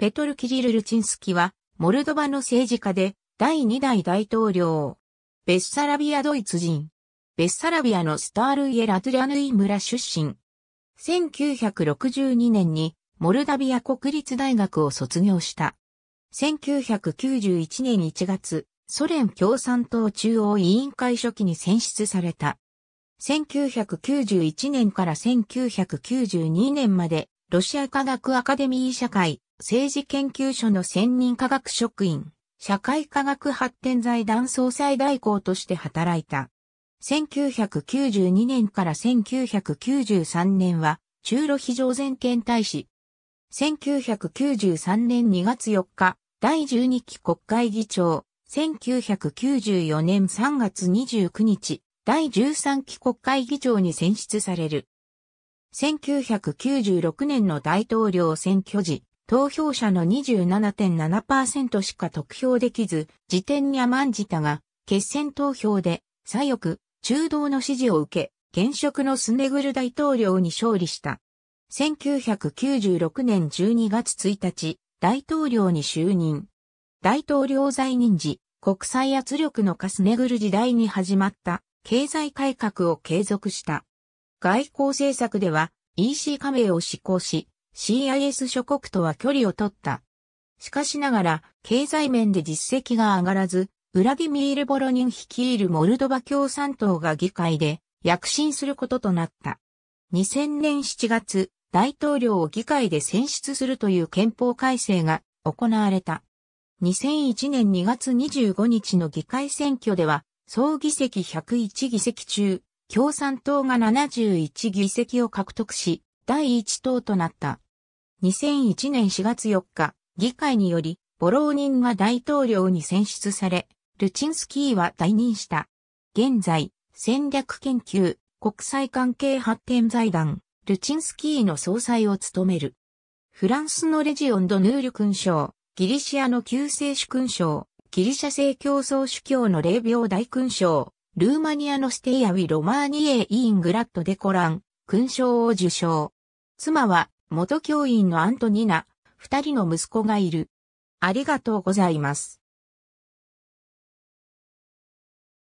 ペトル・キリル・ルチンスキは、モルドバの政治家で、第2代大統領。ベッサラビアドイツ人。ベッサラビアのスタールイエ・ラトゥラヌイ村出身。1962年に、モルダビア国立大学を卒業した。1991年1月、ソ連共産党中央委員会初期に選出された。1991年から1992年まで、ロシア科学アカデミー社会、政治研究所の専任科学職員、社会科学発展財団総裁代行として働いた。1992年から1993年は、中路非常前権大使。1993年2月4日、第12期国会議長。1994年3月29日、第13期国会議長に選出される。1996年の大統領選挙時、投票者の27.7%しか得票できず、辞典に甘んじたが、決選投票で、左翼、中道の支持を受け、現職のスネグル大統領に勝利した。1996年12月1日、大統領に就任。大統領在任時、国際圧力のカスネグル時代に始まった経済改革を継続した。外交政策では EC 加盟を施行し、CIS 諸国とは距離を取った。しかしながら、経済面で実績が上がらず、ウラディミール・ボロニン率いるモルドバ共産党が議会で躍進することとなった。2000年7月、大統領を議会で選出するという憲法改正が行われた。2001年2月25日の議会選挙では、総議席101議席中、共産党が71議席を獲得し、第1党となった。2001年4月4日、議会により、ボローニンが大統領に選出され、ルチンスキーは退任した。現在、戦略研究、国際関係発展財団、ルチンスキーの総裁を務める。フランスのレジオン・ド・ヌール勲章、ギリシアの救世主勲章、ギリシャ正教総主教の霊廟大勲章、ルーマニアのステイアウィ・ロマーニエ・イングラッド・デコラン、勲章を受章。妻は、元教員のアントニナ、二人の息子がいる。ありがとうございます。